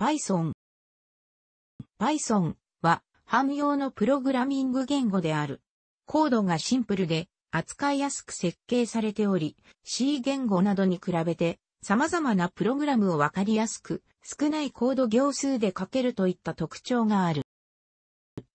Python。Python は、ハム用のプログラミング言語である。コードがシンプルで、扱いやすく設計されており、C 言語などに比べて、様々なプログラムをわかりやすく、少ないコード行数で書けるといった特徴がある。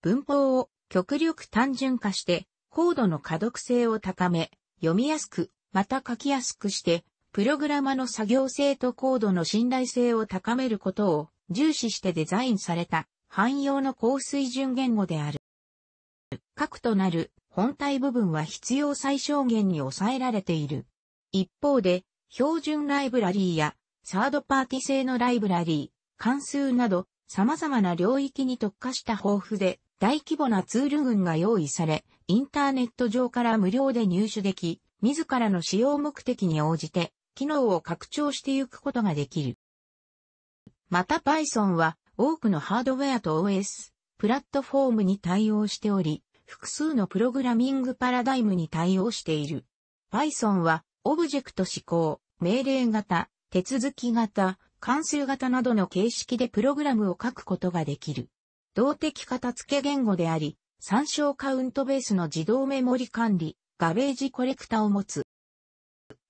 文法を極力単純化して、コードの可読性を高め、読みやすく、また書きやすくして、プログラマの作業性とコードの信頼性を高めることを重視してデザインされた汎用の高水準言語である。核となる本体部分は必要最小限に抑えられている。一方で、標準ライブラリーやサードパーティ製のライブラリー、関数など様々な領域に特化した豊富で大規模なツール群が用意され、インターネット上から無料で入手でき、自らの使用目的に応じて機能を拡張していくことができる。また Python は多くのハードウェアと OS、プラットフォームに対応しており、複数のプログラミングパラダイムに対応している。Python は、オブジェクト指向、命令型、手続き型、関数型などの形式でプログラムを書くことができる。動的型付け言語であり、参照カウントベースの自動メモリ管理、ガベージコレクタを持つ。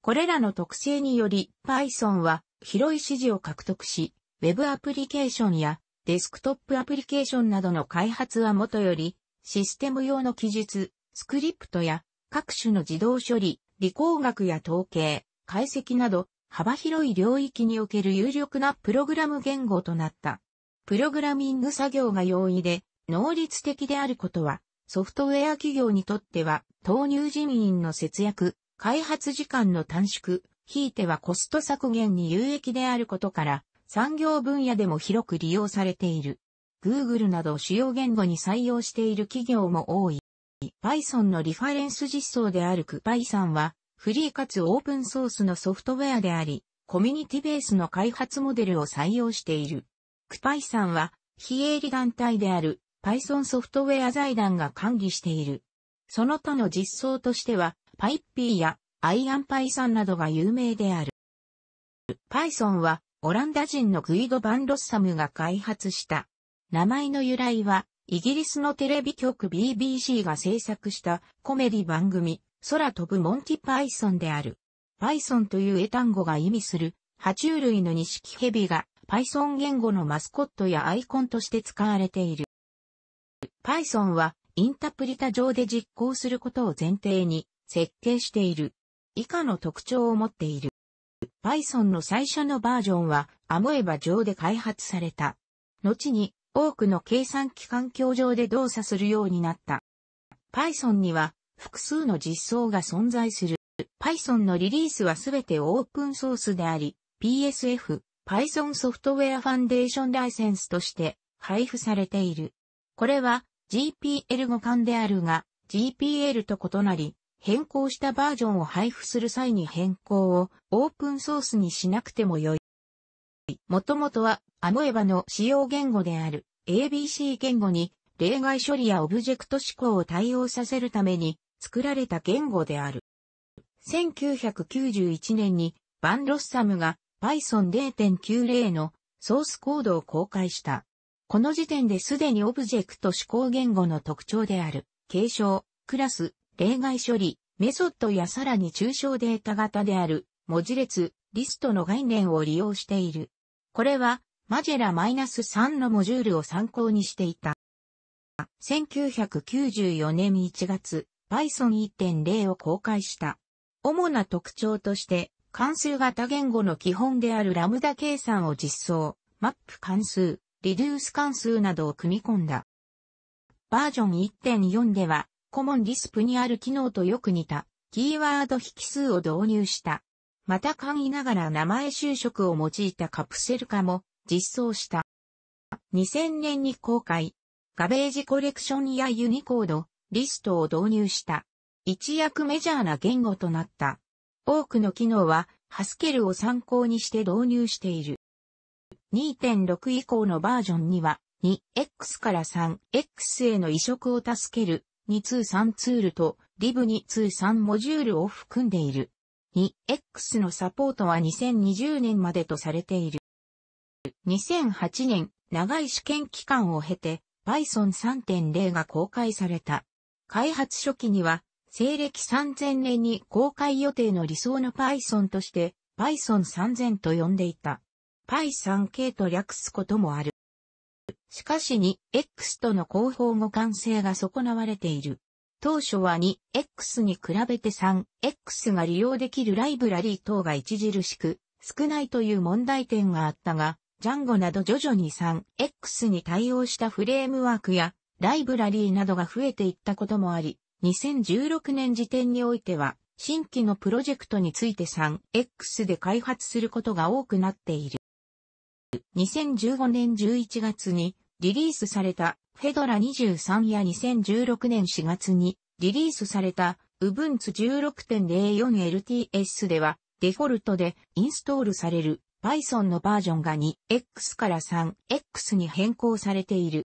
これらの特性により Python は広い支持を獲得し、ウェブアプリケーションやデスクトップアプリケーションなどの開発はもとより、システム用の記述、スクリプトや各種の自動処理、理工学や統計、解析など幅広い領域における有力なプログラム言語となった。プログラミング作業が容易で、能率的であることは、ソフトウェア企業にとっては、投入人員の節約、開発時間の短縮、ひいてはコスト削減に有益であることから、産業分野でも広く利用されている。Google など主要言語に採用している企業も多い。Python のリファレンス実装である CPython は、フリーかつオープンソースのソフトウェアであり、コミュニティベースの開発モデルを採用している。CPython は、非営利団体である Python ソフトウェア財団が管理している。その他の実装としては、p y p や IronPython などが有名である。Python はオランダ人のグイド・バンロッサムが開発した。名前の由来は、イギリスのテレビ局 BBC が制作したコメディ番組、空飛ぶモンティパイソンである。パイソンという英単語が意味する、爬虫類の錦蛇キが、パイソン言語のマスコットやアイコンとして使われている。パイソンは、インタプリタ上で実行することを前提に、設計している。以下の特徴を持っている。Python の最初のバージョンは、アモエバ上で開発された。後に、多くの計算機環境上で動作するようになった。Python には、複数の実装が存在する。Python のリリースはすべてオープンソースであり、PSF、Python ソフトウェアファンデーションライセンスとして配布されている。これは GPL 互換であるが、GPL と異なり、変更したバージョンを配布する際に変更をオープンソースにしなくてもよい。もともとはアモエバの使用言語である ABC 言語に例外処理やオブジェクト指向を対応させるために作られた言語である。1991年にバンロッサムが Python 0.90のソースコードを公開した。この時点ですでにオブジェクト指向言語の特徴である、継承、クラス、例外処理、メソッドやさらに抽象データ型である文字列、リストの概念を利用している。これはマジェラ -3 のモジュールを参考にしていた。1994年1月、Python 1.0を公開した。主な特徴として、関数型言語の基本であるラムダ計算を実装、マップ関数、リデュース関数などを組み込んだ。バージョン1.4では、コモンリスプにある機能とよく似た、キーワード引数を導入した。また簡易ながら名前就職を用いたカプセル化も実装した。2000年に公開、ガベージコレクションやユニコード、リストを導入した。一躍メジャーな言語となった。多くの機能は、ハスケルを参考にして導入している。2.6以降のバージョンには、2x から 3x への移植を助ける2通3ツールとリ i v 2 2 3モジュールを含んでいる。2X のサポートは2020年までとされている。2008年、長い試験期間を経て Python 3.0が公開された。開発初期には、西暦3000年に公開予定の理想の Python として Python 3000と呼んでいた。Py3K と略すこともある。しかし 2X との広報互換性が損なわれている。当初は 2X に比べて 3X が利用できるライブラリー等が著しく少ないという問題点があったが、ジャンゴなど徐々に 3X に対応したフレームワークやライブラリーなどが増えていったこともあり、2016年時点においては新規のプロジェクトについて 3X で開発することが多くなっている。2015年11月にリリースされたフェドラ23や2016年4月にリリースされた Ubuntu 16.04LTS ではデフォルトでインストールされる Python のバージョンが 2X から 3X に変更されている。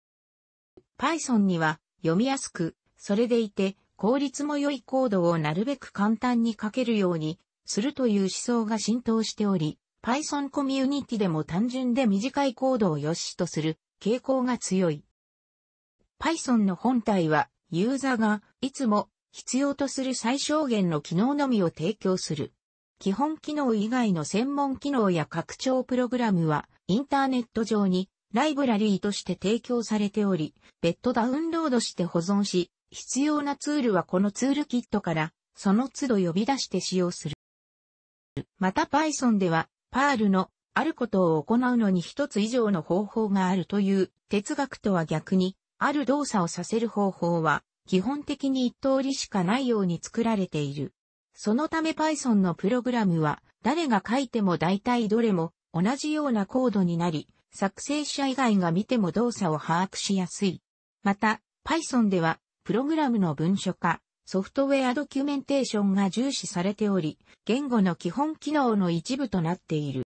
Python には読みやすく、それでいて効率も良いコードをなるべく簡単に書けるようにするという思想が浸透しており、Python コミュニティでも単純で短いコードを良しとする傾向が強い。Python の本体は、ユーザーが、いつも、必要とする最小限の機能のみを提供する。基本機能以外の専門機能や拡張プログラムは、インターネット上に、ライブラリーとして提供されており、別途ダウンロードして保存し、必要なツールはこのツールキットから、その都度呼び出して使用する。また Python では、p ー r l のあることを行うのに一つ以上の方法があるという哲学とは逆に、ある動作をさせる方法は、基本的に一通りしかないように作られている。そのため Python のプログラムは、誰が書いても大体どれも同じようなコードになり、作成者以外が見ても動作を把握しやすい。また、Python では、プログラムの文書化、ソフトウェアドキュメンテーションが重視されており、言語の基本機能の一部となっている。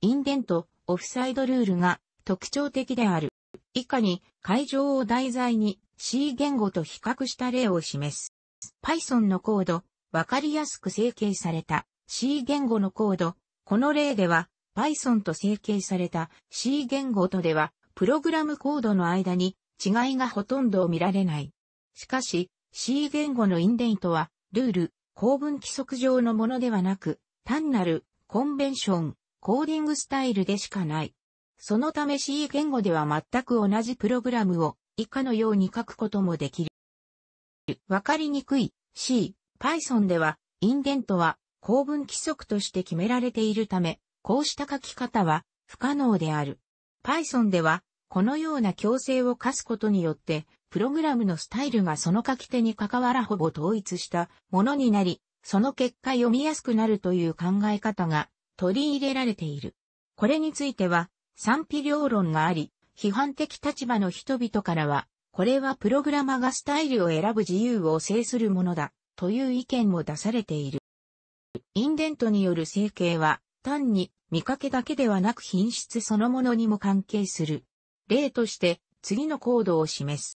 インデント、オフサイドルールが特徴的である。以下に会場を題材に C 言語と比較した例を示す。Python のコード、わかりやすく整形された C 言語のコード。この例では Python と整形された C 言語とではプログラムコードの間に違いがほとんど見られない。しかし C 言語のインデントはルール、公文規則上のものではなく単なるコンベンション、コーディングスタイルでしかない。そのため C 言語では全く同じプログラムを以下のように書くこともできる。わかりにくい C、Python ではインデントは公文規則として決められているため、こうした書き方は不可能である。Python ではこのような強制を課すことによって、プログラムのスタイルがその書き手に関わらほぼ統一したものになり、その結果読みやすくなるという考え方が取り入れられている。これについては賛否両論があり、批判的立場の人々からは、これはプログラマがスタイルを選ぶ自由を制するものだ、という意見も出されている。インデントによる整形は、単に見かけだけではなく品質そのものにも関係する。例として、次のコードを示す。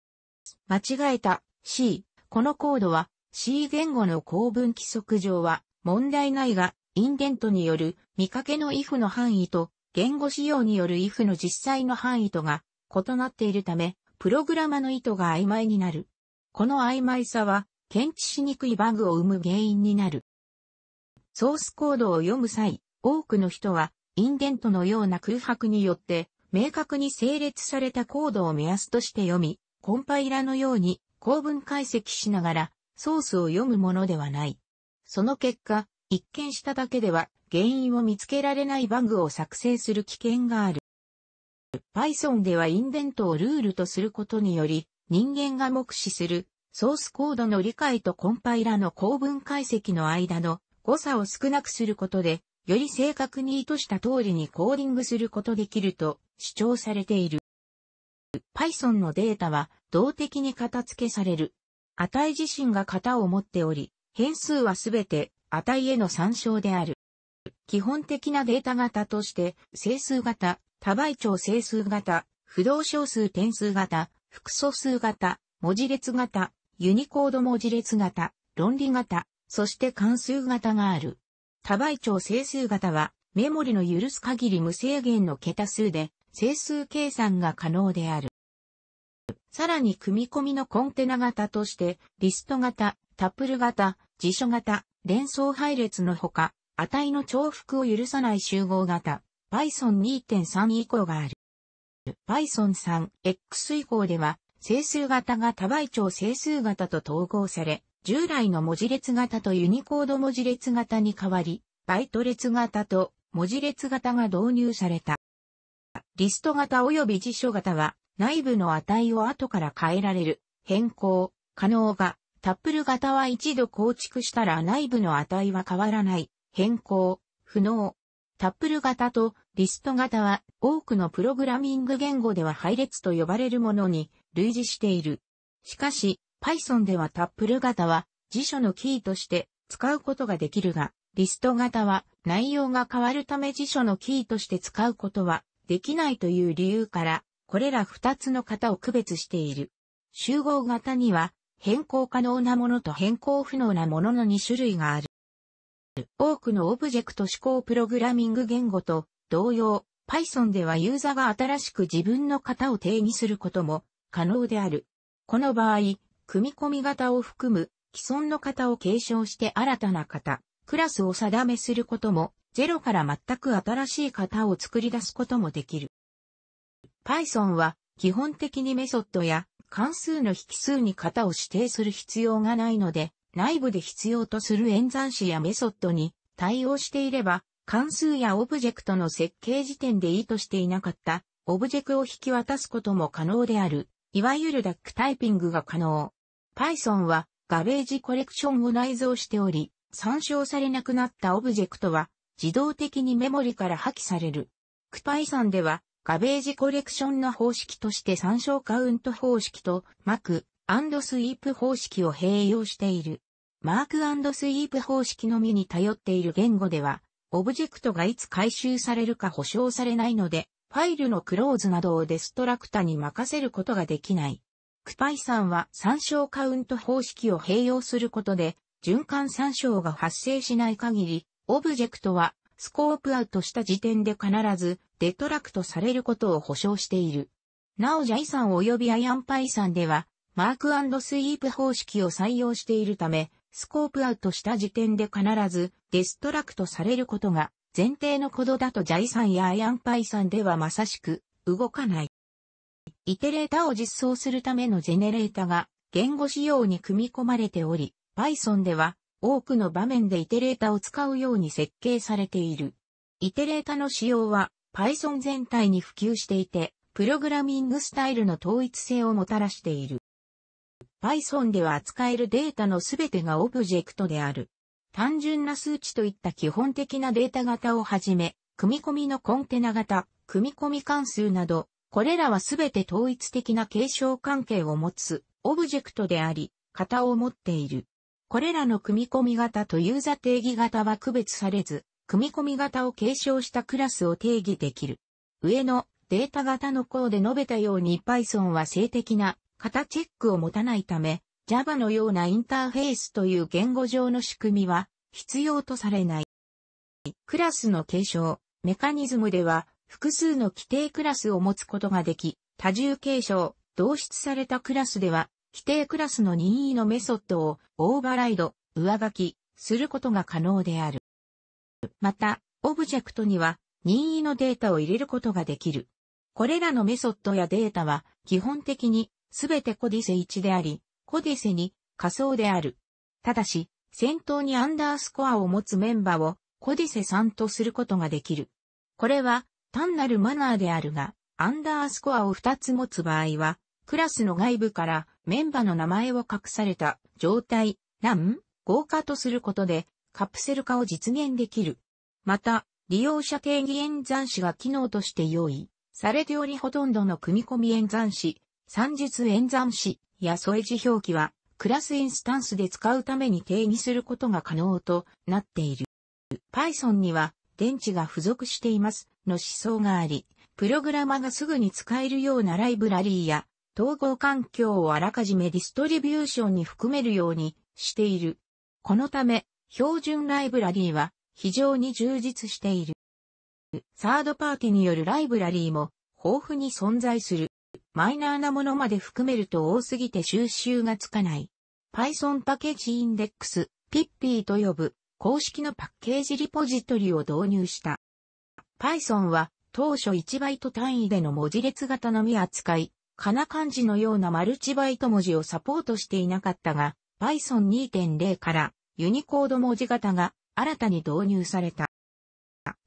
間違えた C。このコードは C 言語の公文規則上は問題ないがインデントによる見かけの if の範囲と言語仕様による if の実際の範囲とが異なっているため、プログラマの意図が曖昧になる。この曖昧さは検知しにくいバグを生む原因になる。ソースコードを読む際、多くの人はインデントのような空白によって明確に整列されたコードを目安として読み、コンパイラのように構文解析しながらソースを読むものではない。その結果、一見しただけでは原因を見つけられないバグを作成する危険がある。Python ではインデントをルールとすることにより、人間が目視するソースコードの理解とコンパイラの構文解析の間の誤差を少なくすることで、より正確に意図した通りにコーディングすることできると主張されている。Python のデータは動的に片付けされる。値自身が型を持っており、変数はすべて値への参照である。基本的なデータ型として、整数型、多倍長整数型、不動小数点数型、複素数型、文字列型、ユニコード文字列型、論理型、そして関数型がある。多倍長整数型は、メモリの許す限り無制限の桁数で、整数計算が可能である。さらに組み込みのコンテナ型として、リスト型、タップル型、辞書型、連想配列のほか、値の重複を許さない集合型、Python 2.3以降がある。Python 3 X 以降では、整数型が多倍長整数型と統合され、従来の文字列型とユニコード文字列型に代わり、バイト列型と文字列型が導入された。リスト型及び辞書型は内部の値を後から変えられる、変更、可能がタップル型は一度構築したら内部の値は変わらない、変更、不能。タップル型とリスト型は多くのプログラミング言語では配列と呼ばれるものに類似している。しかし、Python ではタップル型は辞書のキーとして使うことができるが、リスト型は内容が変わるため辞書のキーとして使うことはできないという理由から、これら二つの型を区別している。集合型には変更可能なものと変更不能なものの2種類がある。多くのオブジェクト指向プログラミング言語と同様、Python ではユーザーが新しく自分の型を定義することも可能である。この場合、組み込み型を含む既存の型を継承して新たな型、クラスを定めすることも、ゼロから全く新しい型を作り出すこともできる。Python は基本的にメソッドや関数の引数に型を指定する必要がないので、内部で必要とする演算子やメソッドに対応していれば、関数やオブジェクトの設計時点で意図していなかったオブジェクを引き渡すことも可能である。いわゆるダックタイピングが可能。Python はガベージコレクションを内蔵しており、参照されなくなったオブジェクトは自動的にメモリから破棄される。クパイさんではガベージコレクションの方式として参照カウント方式とマークスイープ方式を併用している。マークスイープ方式のみに頼っている言語では、オブジェクトがいつ回収されるか保証されないので、ファイルのクローズなどをデストラクタに任せることができない。クパイさんは参照カウント方式を併用することで、循環参照が発生しない限り、オブジェクトはスコープアウトした時点で必ずデトラクトされることを保証している。なおジャイさん及びアイアンパイさんでは、マークスイープ方式を採用しているため、スコープアウトした時点で必ずデストラクトされることが前提のことだとジャイさんやアイアンパイさんではまさしく動かない。イテレータを実装するためのジェネレータが言語仕様に組み込まれており、Python では多くの場面でイテレータを使うように設計されている。イテレータの仕様は Python 全体に普及していて、プログラミングスタイルの統一性をもたらしている。Python では扱えるデータのすべてがオブジェクトである。単純な数値といった基本的なデータ型をはじめ、組み込みのコンテナ型、組み込み関数など、これらはすべて統一的な継承関係を持つオブジェクトであり、型を持っている。これらの組み込み型とユーザ定義型は区別されず、組み込み型を継承したクラスを定義できる。上のデータ型の項で述べたように Python は性的な型チェックを持たないため、Java のようなインターフェースという言語上の仕組みは必要とされない。クラスの継承、メカニズムでは複数の規定クラスを持つことができ、多重継承、同質されたクラスでは、規定クラスの任意のメソッドをオーバーライド、上書き、することが可能である。また、オブジェクトには任意のデータを入れることができる。これらのメソッドやデータは基本的にすべてコディセ1であり、コディセ2仮想である。ただし、先頭にアンダースコアを持つメンバーをコディセ3とすることができる。これは単なるマナーであるが、アンダースコアを2つ持つ場合は、クラスの外部からメンバーの名前を隠された状態、欄、豪華とすることで、カプセル化を実現できる。また、利用者定義演算子が機能として用意されておりほとんどの組み込み演算子、算術演算子や添え字表記はクラスインスタンスで使うために定義することが可能となっている。Python には電池が付属していますの思想があり、プログラマがすぐに使えるようなライブラリーや統合環境をあらかじめディストリビューションに含めるようにしている。このため、標準ライブラリーは非常に充実している。サードパーティによるライブラリーも豊富に存在する。マイナーなものまで含めると多すぎて収集がつかない。Python パッケージインデックス、ピッピーと呼ぶ公式のパッケージリポジトリを導入した。Python は当初1バイト単位での文字列型のみ扱い、かな漢字のようなマルチバイト文字をサポートしていなかったが、Python 2.0からユニコード文字型が新たに導入された。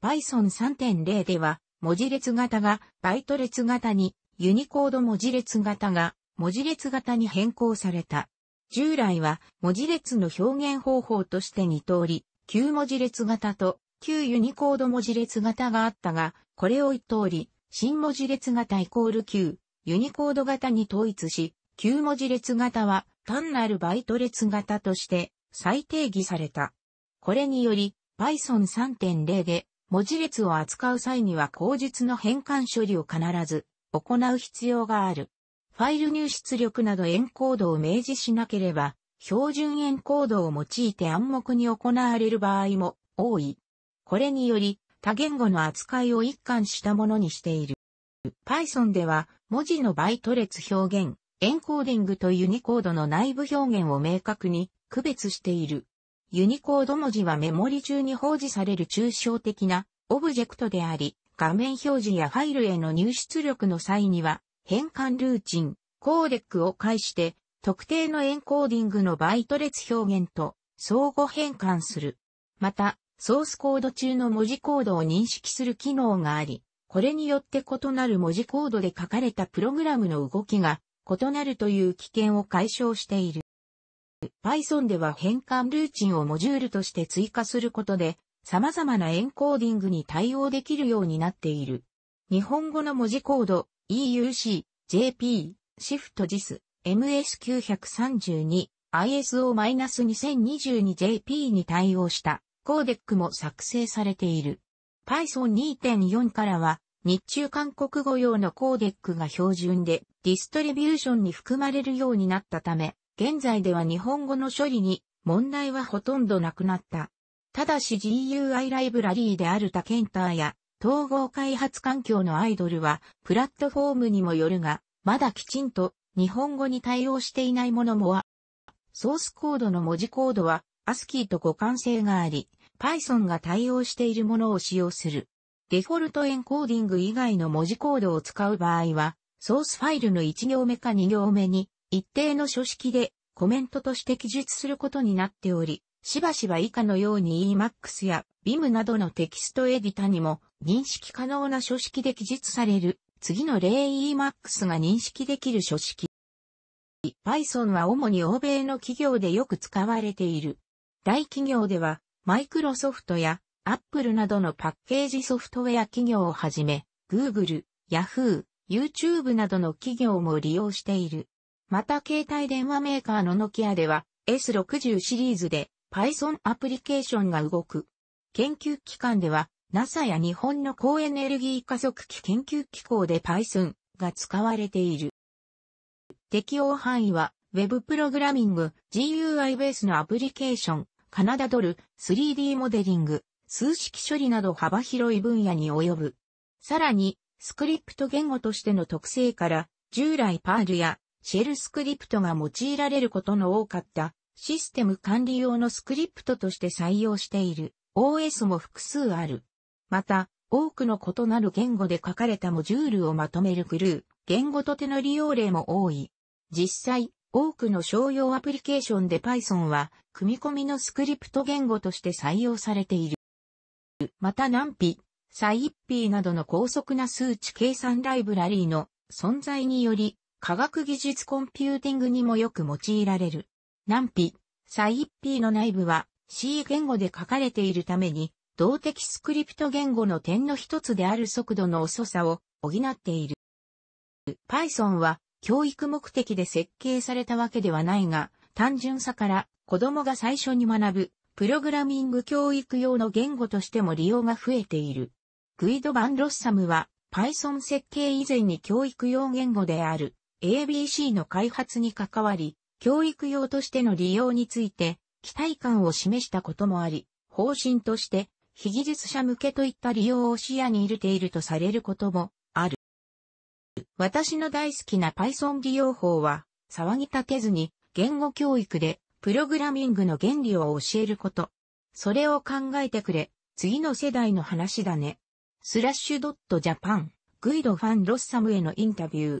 Python 3.0では、文字列型がバイト列型に、ユニコード文字列型が文字列型に変更された。従来は文字列の表現方法として2通り、旧文字列型と旧ユニコード文字列型があったが、これを1通り、新文字列型イコール旧ユニコード型に統一し、旧文字列型は単なるバイト列型として再定義された。これにより Python 3.0で文字列を扱う際には口述の変換処理を必ず行う必要がある。ファイル入出力などエンコードを明示しなければ、標準エンコードを用いて暗黙に行われる場合も多い。これにより、多言語の扱いを一貫したものにしている。Python では、文字のバイト列表現、エンコーディングとうニコードの内部表現を明確に区別している。ユニコード文字はメモリ中に放置される抽象的なオブジェクトであり、画面表示やファイルへの入出力の際には、変換ルーチン、コーデックを介して、特定のエンコーディングのバイト列表現と相互変換する。また、ソースコード中の文字コードを認識する機能があり、これによって異なる文字コードで書かれたプログラムの動きが異なるという危険を解消している。Python では変換ルーチンをモジュールとして追加することで、様々なエンコーディングに対応できるようになっている。日本語の文字コード、EUC、JP、Shift JIS、MS932、ISO-2022JP に対応したコーデックも作成されている。Python 2.4からは日中韓国語用のコーデックが標準でディストリビューションに含まれるようになったため、現在では日本語の処理に問題はほとんどなくなった。ただし GUI ライブラリーである他ケンターや統合開発環境のアイドルはプラットフォームにもよるが、まだきちんと日本語に対応していないものもあソースコードの文字コードは ASCII と互換性があり、Python が対応しているものを使用する。デフォルトエンコーディング以外の文字コードを使う場合は、ソースファイルの1行目か2行目に一定の書式でコメントとして記述することになっており、しばしば以下のように e m a x s や v i m などのテキストエディタにも認識可能な書式で記述される次の例 e m a x s が認識できる書式。Python は主に欧米の企業でよく使われている。大企業では、マイクロソフトや Apple などのパッケージソフトウェア企業をはじめ、Google、Yahoo、YouTube などの企業も利用している。また携帯電話メーカーのノキアでは S60 シリーズで Python アプリケーションが動く。研究機関では NASA や日本の高エネルギー加速器研究機構で Python が使われている。適用範囲は Web プログラミング、GUI ベースのアプリケーション、カナダドル、3D モデリング、数式処理など幅広い分野に及ぶ。さらに、スクリプト言語としての特性から、従来パールやシェルスクリプトが用いられることの多かったシステム管理用のスクリプトとして採用している OS も複数ある。また、多くの異なる言語で書かれたモジュールをまとめるグルー、言語と手の利用例も多い。実際、多くの商用アプリケーションで Python は、組み込みのスクリプト言語として採用されている。またンピ、サイッピーなどの高速な数値計算ライブラリーの存在により、科学技術コンピューティングにもよく用いられる。難ピ、サイッピーの内部は C 言語で書かれているために、動的スクリプト言語の点の一つである速度の遅さを補っている。Python は教育目的で設計されたわけではないが、単純さから子供が最初に学ぶプログラミング教育用の言語としても利用が増えている。グイド・バン・ロッサムは Python 設計以前に教育用言語である ABC の開発に関わり、教育用としての利用について、期待感を示したこともあり、方針として、非技術者向けといった利用を視野に入れているとされることもある。私の大好きな Python 利用法は、騒ぎ立てずに言語教育でプログラミングの原理を教えること。それを考えてくれ。次の世代の話だね。スラッシュドットジャパン、グイドファンロッサムへのインタビュー。